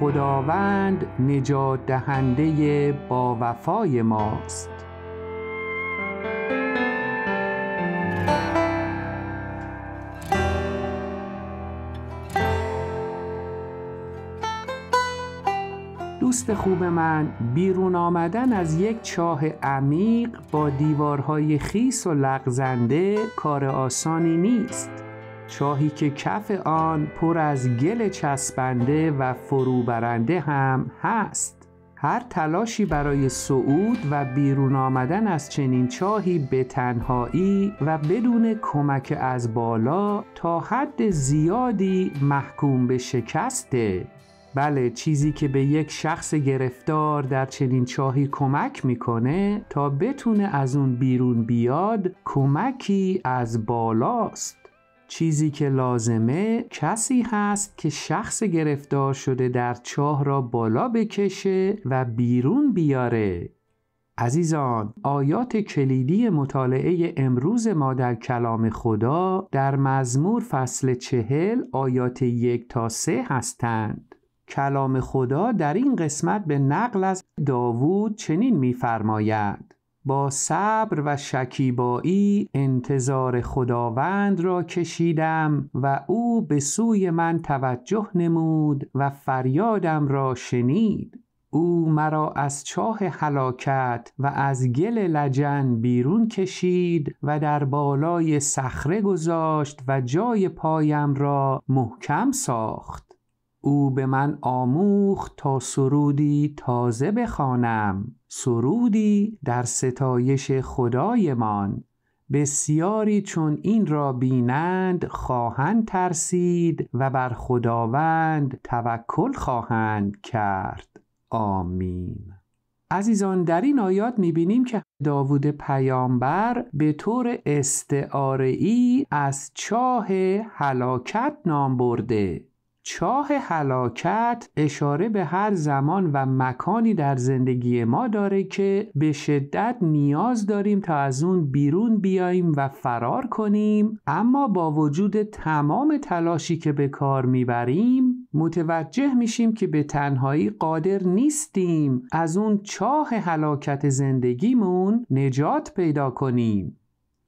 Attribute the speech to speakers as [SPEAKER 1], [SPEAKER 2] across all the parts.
[SPEAKER 1] خداوند نجات دهنده با وفای ماست دوست خوب من بیرون آمدن از یک چاه عمیق با دیوارهای خیس و لغزنده کار آسانی نیست چاهی که کف آن پر از گل چسبنده و فروبرنده هم هست هر تلاشی برای صعود و بیرون آمدن از چنین چاهی به تنهایی و بدون کمک از بالا تا حد زیادی محکوم به شکسته بله چیزی که به یک شخص گرفتار در چنین چاهی کمک میکنه تا بتونه از اون بیرون بیاد کمکی از بالاست چیزی که لازمه کسی هست که شخص گرفتار شده در چاه را بالا بکشه و بیرون بیاره عزیزان آیات کلیدی مطالعه امروز ما در کلام خدا در مزمور فصل چهل آیات یک تا سه هستند کلام خدا در این قسمت به نقل از داوود چنین می‌فرماید با صبر و شکیبایی انتظار خداوند را کشیدم و او به سوی من توجه نمود و فریادم را شنید او مرا از چاه هلاکت و از گل لجن بیرون کشید و در بالای صخره گذاشت و جای پایم را محکم ساخت او به من آموخت تا سرودی تازه بخوانم سرودی در ستایش خدایمان بسیاری چون این را بینند خواهند ترسید و بر خداوند توکل خواهند کرد آمین عزیزان در این آیات میبینیم که داوود پیامبر به طور استعاره ای از چاه حلاکت نام برده چاه حلاکت اشاره به هر زمان و مکانی در زندگی ما داره که به شدت نیاز داریم تا از اون بیرون بیاییم و فرار کنیم اما با وجود تمام تلاشی که به کار میبریم متوجه میشیم که به تنهایی قادر نیستیم از اون چاه هلاکت زندگیمون نجات پیدا کنیم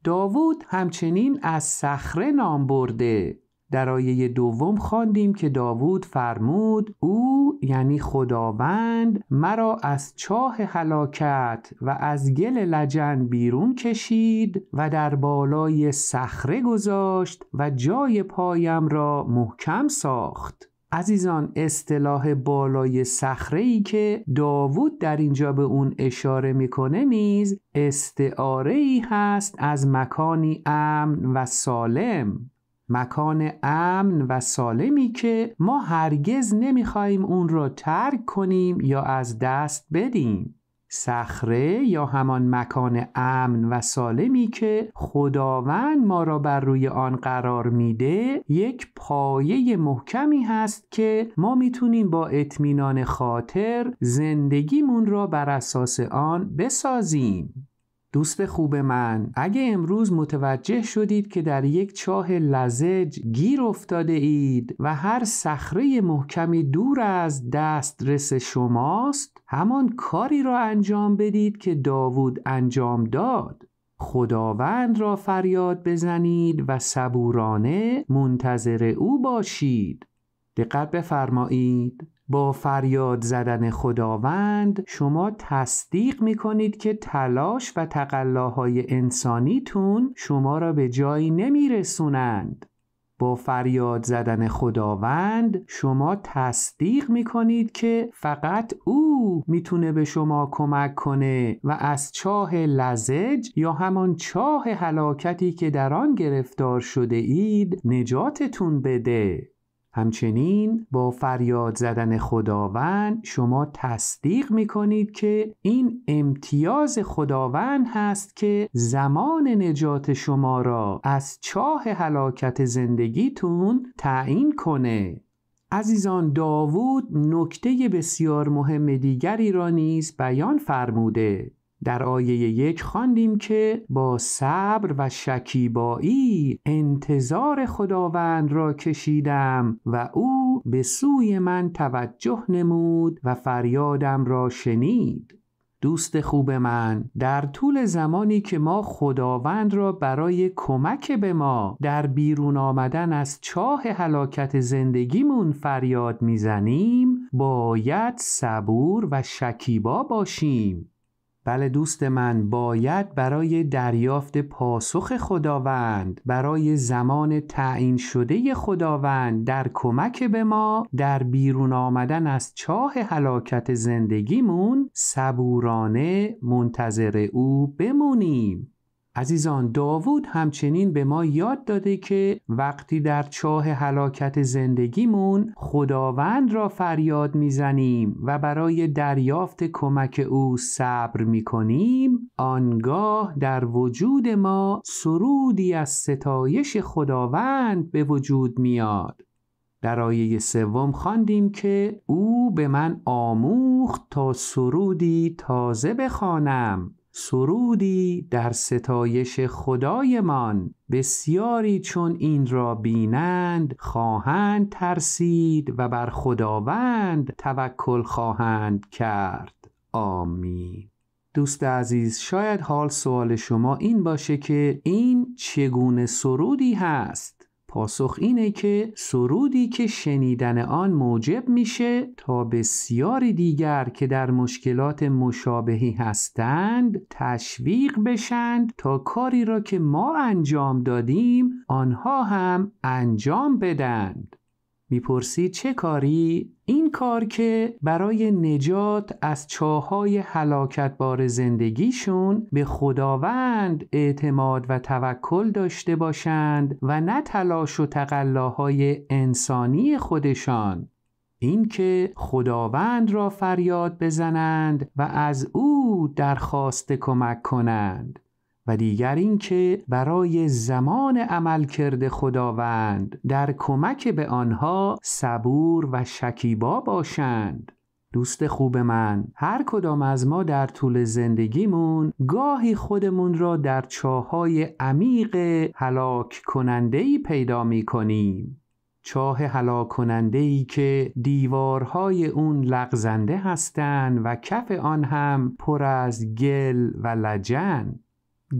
[SPEAKER 1] داوود همچنین از صخره نام برده در آیه دوم خواندیم که داوود فرمود او یعنی خداوند مرا از چاه هلاکت و از گل لجن بیرون کشید و در بالای صخره گذاشت و جای پایم را محکم ساخت عزیزان اصطلاح بالای صخره ای که داوود در اینجا به اون اشاره میکنه نیز استعاره ای هست از مکانی امن و سالم مکان امن و سالمی که ما هرگز نمیخواهیم اون را ترک کنیم یا از دست بدیم صخره یا همان مکان امن و سالمی که خداوند ما را بر روی آن قرار میده یک پایه محکمی هست که ما میتونیم با اطمینان خاطر زندگیمون را بر اساس آن بسازیم دوست خوب من اگه امروز متوجه شدید که در یک چاه لزج گیر افتاده اید و هر صخره محکمی دور از دسترس شماست همان کاری را انجام بدید که داوود انجام داد خداوند را فریاد بزنید و صبورانه منتظر او باشید دقت بفرمایید با فریاد زدن خداوند شما تصدیق می کنید که تلاش و تقلاهای انسانیتون شما را به جایی نمی رسونند. با فریاد زدن خداوند شما تصدیق می کنید که فقط او تونه به شما کمک کنه و از چاه لزج یا همان چاه هلاکتی که در آن گرفتار شده اید نجاتتون بده. همچنین با فریاد زدن خداوند شما تصدیق می کنید که این امتیاز خداوند هست که زمان نجات شما را از چاه هلاکت زندگیتون تعیین کنه عزیزان داوود نکته بسیار مهم دیگری را نیز بیان فرموده در آیه یک خواندیم که با صبر و شکیبایی انتظار خداوند را کشیدم و او به سوی من توجه نمود و فریادم را شنید دوست خوب من در طول زمانی که ما خداوند را برای کمک به ما در بیرون آمدن از چاه هلاکت زندگیمون فریاد میزنیم باید صبور و شکیبا باشیم بله دوست من باید برای دریافت پاسخ خداوند برای زمان تعیین شده خداوند در کمک به ما در بیرون آمدن از چاه هلاکت زندگیمون صبورانه منتظر او بمونیم عزیزان داوود همچنین به ما یاد داده که وقتی در چاه حلاکت زندگیمون خداوند را فریاد میزنیم و برای دریافت کمک او صبر میکنیم آنگاه در وجود ما سرودی از ستایش خداوند به وجود میاد در آیه سوم خواندیم که او به من آموخت تا سرودی تازه بخوانم سرودی در ستایش خدایمان بسیاری چون این را بینند خواهند ترسید و بر خداوند توکل خواهند کرد آمین دوست عزیز شاید حال سوال شما این باشه که این چگونه سرودی هست پاسخ اینه که سرودی که شنیدن آن موجب میشه تا بسیاری دیگر که در مشکلات مشابهی هستند تشویق بشند تا کاری را که ما انجام دادیم آنها هم انجام بدند میپرسی چه کاری؟ این کار که برای نجات از چاهای حلاکتبار بار زندگیشون به خداوند اعتماد و توکل داشته باشند و نه تلاش و تقلاهای انسانی خودشان اینکه خداوند را فریاد بزنند و از او درخواست کمک کنند و دیگر اینکه برای زمان عمل کرده خداوند در کمک به آنها صبور و شکیبا باشند دوست خوب من هر کدام از ما در طول زندگیمون گاهی خودمون را در چاهای عمیق هلاک ای پیدا می کنیم چاه هلاک کننده ای که دیوارهای اون لغزنده هستند و کف آن هم پر از گل و لجن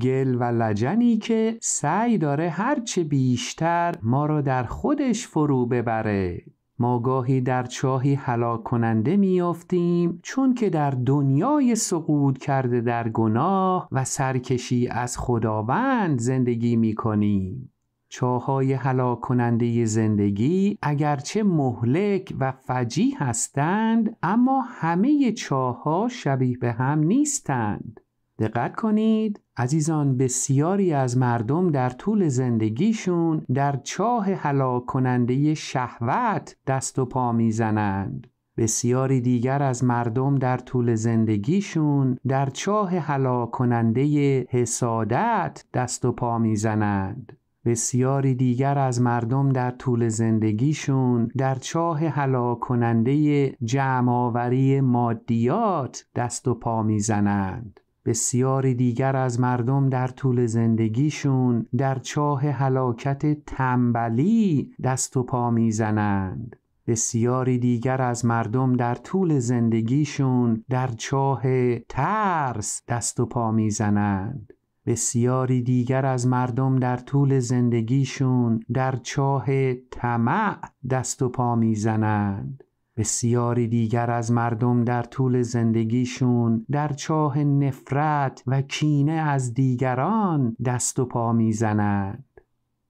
[SPEAKER 1] گل و لجنی که سعی داره هرچه بیشتر ما را در خودش فرو ببره ما گاهی در چاهی حلا کننده میافتیم چون که در دنیای سقوط کرده در گناه و سرکشی از خداوند زندگی میکنیم چاهای حلا کننده زندگی اگرچه مهلک و فجی هستند اما همه چاهها شبیه به هم نیستند دقت کنید عزیزان بسیاری از مردم در طول زندگیشون در چاه هلاک کننده شهوت دست و پا میزنند بسیاری دیگر از مردم در طول زندگیشون در چاه حلا کننده حسادت دست و پا میزنند بسیاری دیگر از مردم در طول زندگیشون در چاه هلاک کننده جمعآوری مادیات دست و پا میزنند بسیاری دیگر از مردم در طول زندگیشون در چاه هلاکت تنبلی دست و پا میزنند بسیاری دیگر از مردم در طول زندگیشون در چاه ترس دست و پا میزنند بسیاری دیگر از مردم در طول زندگیشون در چاه طمع دست و پا میزنند بسیاری دیگر از مردم در طول زندگیشون در چاه نفرت و کینه از دیگران دست و پا میزنند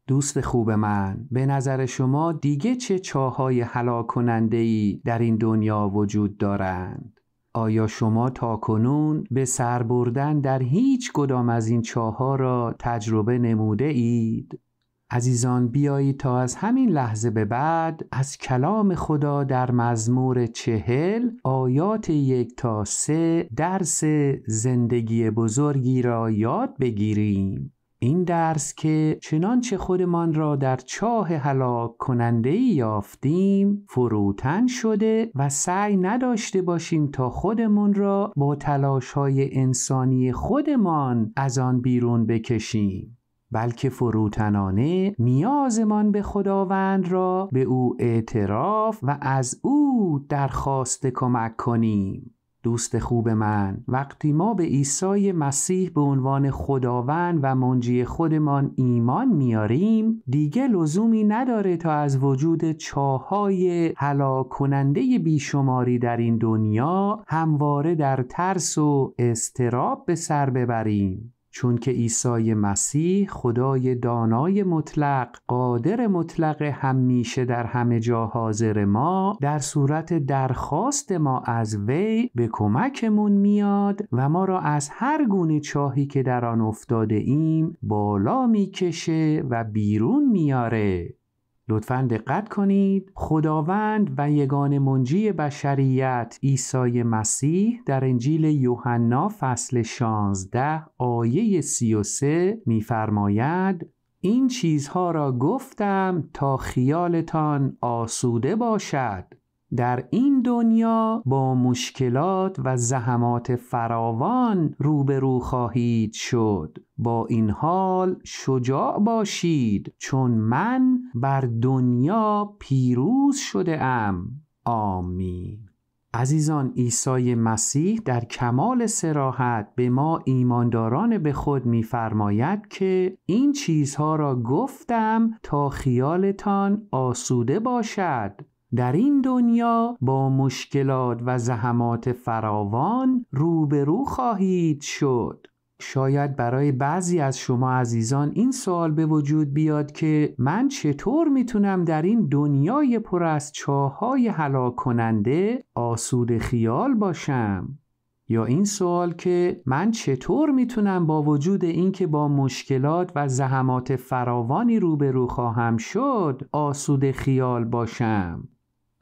[SPEAKER 1] دوست خوب من به نظر شما دیگه چه چاهای حلا کننده ای در این دنیا وجود دارند آیا شما تا کنون به سر بردن در هیچ کدام از این چاها را تجربه نموده اید؟ عزیزان بیایید تا از همین لحظه به بعد از کلام خدا در مزمور چهل آیات یک تا سه درس زندگی بزرگی را یاد بگیریم این درس که چنانچه خودمان را در چاه هلاک کننده یافتیم فروتن شده و سعی نداشته باشیم تا خودمون را با تلاش های انسانی خودمان از آن بیرون بکشیم بلکه فروتنانه نیازمان به خداوند را به او اعتراف و از او درخواست کمک کنیم دوست خوب من وقتی ما به عیسی مسیح به عنوان خداوند و منجی خودمان ایمان میاریم دیگه لزومی نداره تا از وجود چاهای حلا کننده بیشماری در این دنیا همواره در ترس و استراب به سر ببریم چون که عیسی مسیح خدای دانای مطلق قادر مطلق همیشه در همه جا حاضر ما در صورت درخواست ما از وی به کمکمون میاد و ما را از هر گونه چاهی که در آن افتاده ایم بالا میکشه و بیرون میاره لطفا دقت کنید خداوند و یگان منجی بشریت عیسی مسیح در انجیل یوحنا فصل 16 آیه 33 میفرماید این چیزها را گفتم تا خیالتان آسوده باشد در این دنیا با مشکلات و زحمات فراوان روبرو خواهید شد با این حال شجاع باشید چون من بر دنیا پیروز شده ام آمین عزیزان عیسی مسیح در کمال سراحت به ما ایمانداران به خود میفرماید که این چیزها را گفتم تا خیالتان آسوده باشد در این دنیا با مشکلات و زحمات فراوان روبرو خواهید شد شاید برای بعضی از شما عزیزان این سوال به وجود بیاد که من چطور میتونم در این دنیای پر از چاهای هلاک کننده آسود خیال باشم یا این سوال که من چطور میتونم با وجود اینکه با مشکلات و زحمات فراوانی روبرو خواهم شد آسود خیال باشم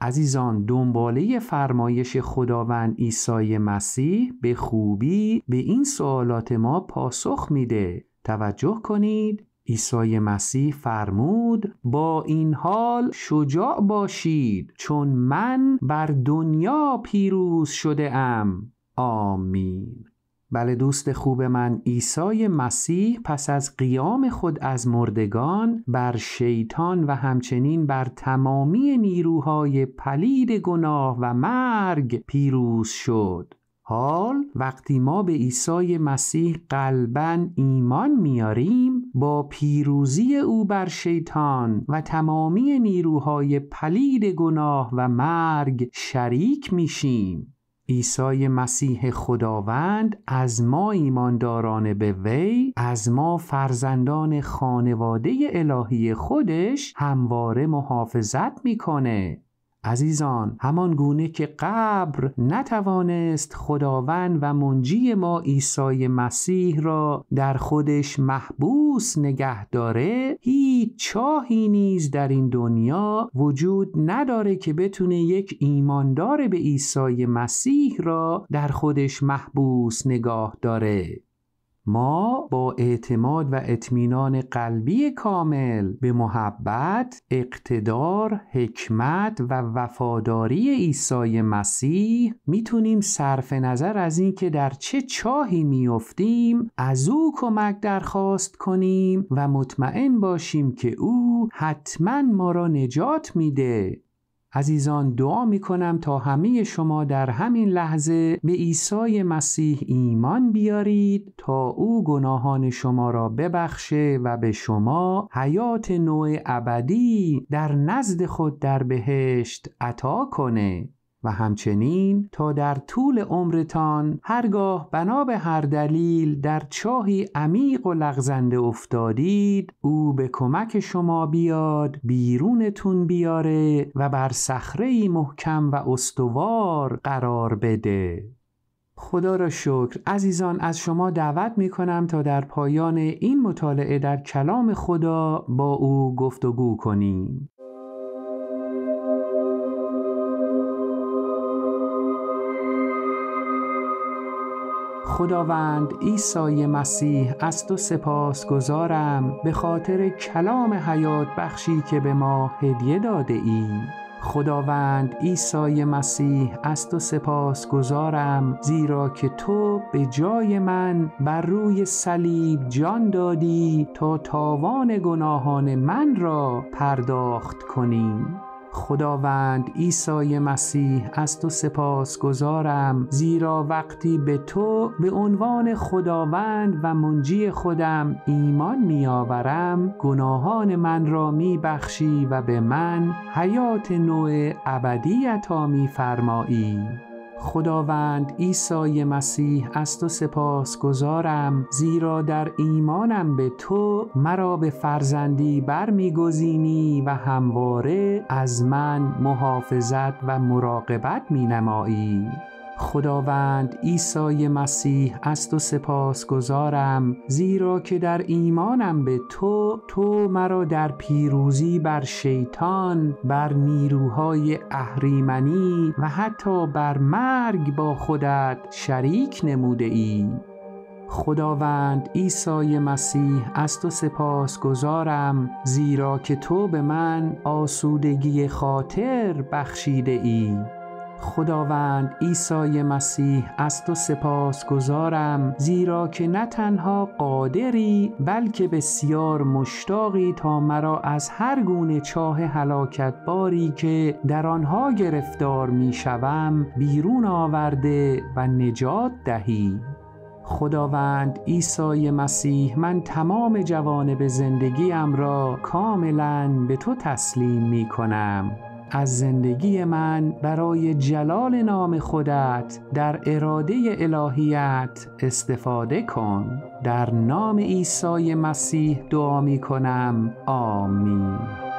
[SPEAKER 1] عزیزان دنباله فرمایش خداوند عیسی مسیح به خوبی به این سوالات ما پاسخ میده توجه کنید عیسی مسیح فرمود با این حال شجاع باشید چون من بر دنیا پیروز شده ام آمین بله دوست خوب من عیسی مسیح پس از قیام خود از مردگان بر شیطان و همچنین بر تمامی نیروهای پلید گناه و مرگ پیروز شد حال وقتی ما به عیسی مسیح قلبا ایمان میاریم با پیروزی او بر شیطان و تمامی نیروهای پلید گناه و مرگ شریک میشیم عیسی مسیح خداوند از ما ایمانداران به وی از ما فرزندان خانواده الهی خودش همواره محافظت میکنه عزیزان همان گونه که قبر نتوانست خداوند و منجی ما عیسی مسیح را در خودش محبوس نگه داره هیچ چاهی نیز در این دنیا وجود نداره که بتونه یک ایماندار به عیسی مسیح را در خودش محبوس نگاه داره ما با اعتماد و اطمینان قلبی کامل به محبت، اقتدار، حکمت و وفاداری عیسی مسیح میتونیم صرف نظر از اینکه در چه چاهی میافتیم از او کمک درخواست کنیم و مطمئن باشیم که او حتما ما را نجات میده عزیزان دعا می کنم تا همه شما در همین لحظه به عیسی مسیح ایمان بیارید تا او گناهان شما را ببخشه و به شما حیات نوع ابدی در نزد خود در بهشت عطا کنه. و همچنین تا در طول عمرتان هرگاه بنا به هر دلیل در چاهی عمیق و لغزنده افتادید او به کمک شما بیاد بیرونتون بیاره و بر صخره محکم و استوار قرار بده خدا را شکر عزیزان از شما دعوت می کنم تا در پایان این مطالعه در کلام خدا با او گفتگو کنیم خداوند عیسی مسیح از تو سپاس گذارم به خاطر کلام حیات بخشی که به ما هدیه داده ای خداوند عیسی مسیح از تو سپاس گذارم زیرا که تو به جای من بر روی صلیب جان دادی تا تاوان گناهان من را پرداخت کنیم. خداوند عیسی مسیح از تو سپاس گذارم زیرا وقتی به تو به عنوان خداوند و منجی خودم ایمان می آورم گناهان من را می بخشی و به من حیات نوع ابدی عطا می فرمایی خداوند عیسی مسیح از تو سپاس گذارم زیرا در ایمانم به تو مرا به فرزندی برمیگزینی و همواره از من محافظت و مراقبت مینمایی خداوند عیسی مسیح از تو سپاس گذارم زیرا که در ایمانم به تو تو مرا در پیروزی بر شیطان بر نیروهای اهریمنی و حتی بر مرگ با خودت شریک نموده ای خداوند عیسی مسیح از تو سپاس گذارم زیرا که تو به من آسودگی خاطر بخشیده ای خداوند عیسی مسیح از تو سپاس گذارم زیرا که نه تنها قادری بلکه بسیار مشتاقی تا مرا از هر گونه چاه هلاکت باری که در آنها گرفتار می شوم بیرون آورده و نجات دهی خداوند عیسی مسیح من تمام جوانب زندگیم را کاملا به تو تسلیم می کنم از زندگی من برای جلال نام خودت در اراده الهیت استفاده کن در نام عیسی مسیح دعا می کنم آمین